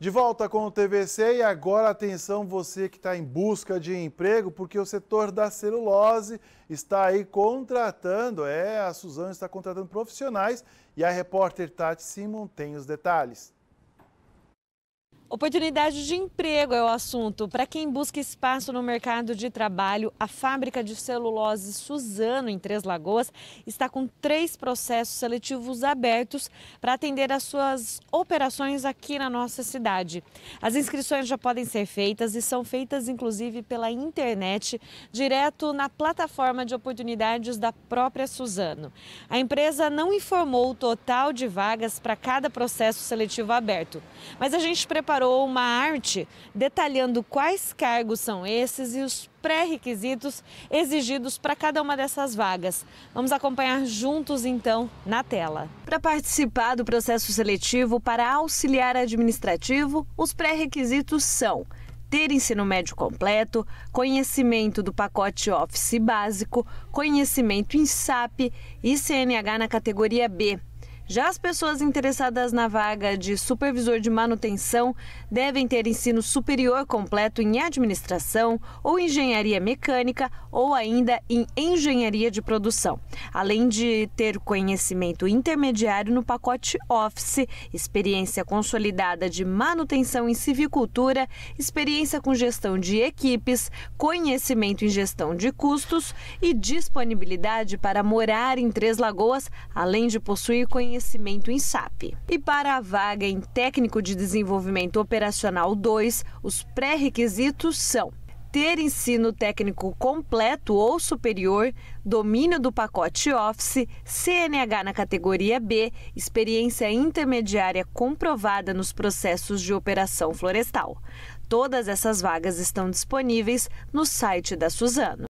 De volta com o TVC e agora atenção você que está em busca de emprego, porque o setor da celulose está aí contratando, é, a Suzano está contratando profissionais e a repórter Tati Simon tem os detalhes. Oportunidade de emprego é o assunto. Para quem busca espaço no mercado de trabalho, a fábrica de celulose Suzano, em Três Lagoas, está com três processos seletivos abertos para atender às suas operações aqui na nossa cidade. As inscrições já podem ser feitas e são feitas, inclusive, pela internet, direto na plataforma de oportunidades da própria Suzano. A empresa não informou o total de vagas para cada processo seletivo aberto, mas a gente preparou preparou uma arte detalhando quais cargos são esses e os pré-requisitos exigidos para cada uma dessas vagas. Vamos acompanhar juntos então na tela. Para participar do processo seletivo para auxiliar administrativo, os pré-requisitos são ter ensino médio completo, conhecimento do pacote Office básico, conhecimento em SAP e CNH na categoria B. Já as pessoas interessadas na vaga de supervisor de manutenção devem ter ensino superior completo em administração ou engenharia mecânica ou ainda em engenharia de produção, além de ter conhecimento intermediário no pacote Office, experiência consolidada de manutenção em civicultura, experiência com gestão de equipes, conhecimento em gestão de custos e disponibilidade para morar em Três Lagoas, além de possuir conhecimento conhecimento em SAP. E para a vaga em técnico de desenvolvimento operacional 2, os pré-requisitos são ter ensino técnico completo ou superior, domínio do pacote Office, CNH na categoria B, experiência intermediária comprovada nos processos de operação florestal. Todas essas vagas estão disponíveis no site da Suzano.